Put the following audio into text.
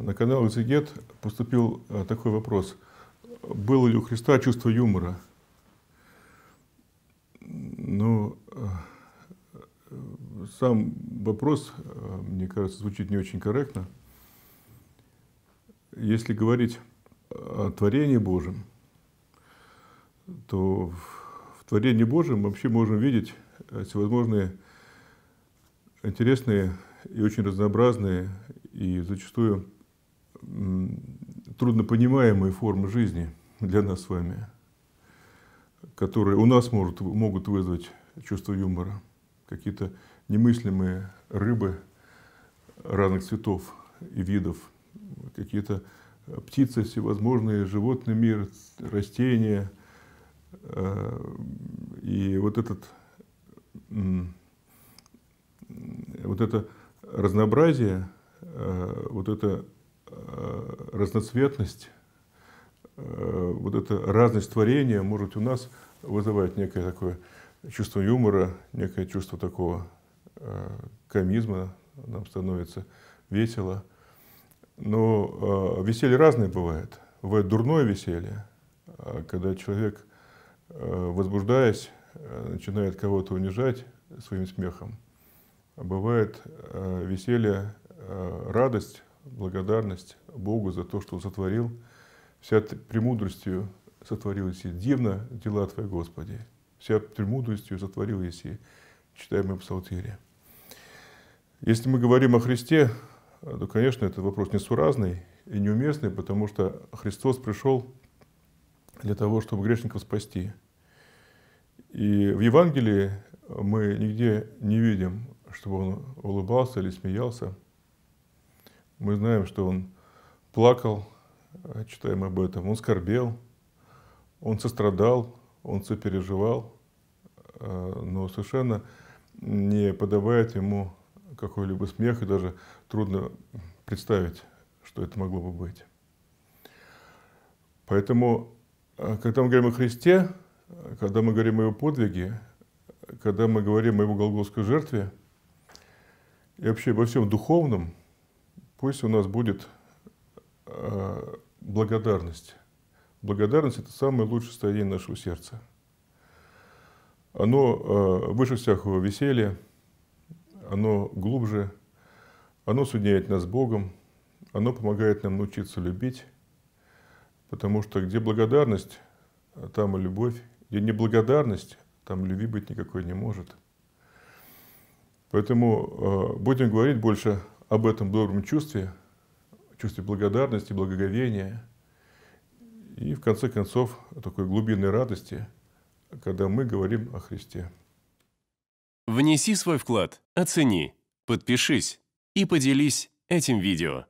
На канал «Изегет» поступил э, такой вопрос. Было ли у Христа чувство юмора? Ну, э, сам вопрос, э, мне кажется, звучит не очень корректно. Если говорить о творении Божьем, то в творении Божьем вообще можем видеть всевозможные интересные и очень разнообразные и зачастую труднопонимаемые формы жизни для нас с вами, которые у нас может, могут вызвать чувство юмора, какие-то немыслимые рыбы разных цветов и видов, какие-то птицы всевозможные, животный мир, растения. Э, и вот, этот, вот это разнообразие, э, вот это Э, разноцветность, э, вот эта разность творения, может, у нас вызывает некое такое чувство юмора, некое чувство такого э, комизма, нам становится весело. Но веселье разное бывает. Бывает дурное веселье, а когда человек, возбуждаясь, начинает кого-то унижать своим смехом. А бывает веселье, радость, благодарность Богу за то, что Он сотворил, вся премудростью сотворил Еси, дивно дела Твои, Господи, вся премудростью сотворил Еси, читаемый Псалтире. Если мы говорим о Христе, то, конечно, этот вопрос несуразный и неуместный, потому что Христос пришел для того, чтобы грешников спасти. И в Евангелии мы нигде не видим, чтобы он улыбался или смеялся – мы знаем, что он плакал, читаем об этом, он скорбел, он сострадал, он сопереживал, э, но совершенно не подобает ему какой-либо смех, и даже трудно представить, что это могло бы быть. Поэтому, э, когда мы говорим о Христе, когда мы говорим о его подвиге, когда мы говорим о его голгофской жертве и вообще обо всем духовном – Пусть у нас будет э, благодарность. Благодарность – это самое лучшее состояние нашего сердца. Оно э, выше всякого веселья, оно глубже, оно соединяет нас с Богом, оно помогает нам научиться любить, потому что где благодарность, там и любовь. Где неблагодарность, там любви быть никакой не может. Поэтому э, будем говорить больше об этом добром чувстве, чувстве благодарности, благоговения и, в конце концов, такой глубинной радости, когда мы говорим о Христе. Внеси свой вклад, оцени, подпишись и поделись этим видео.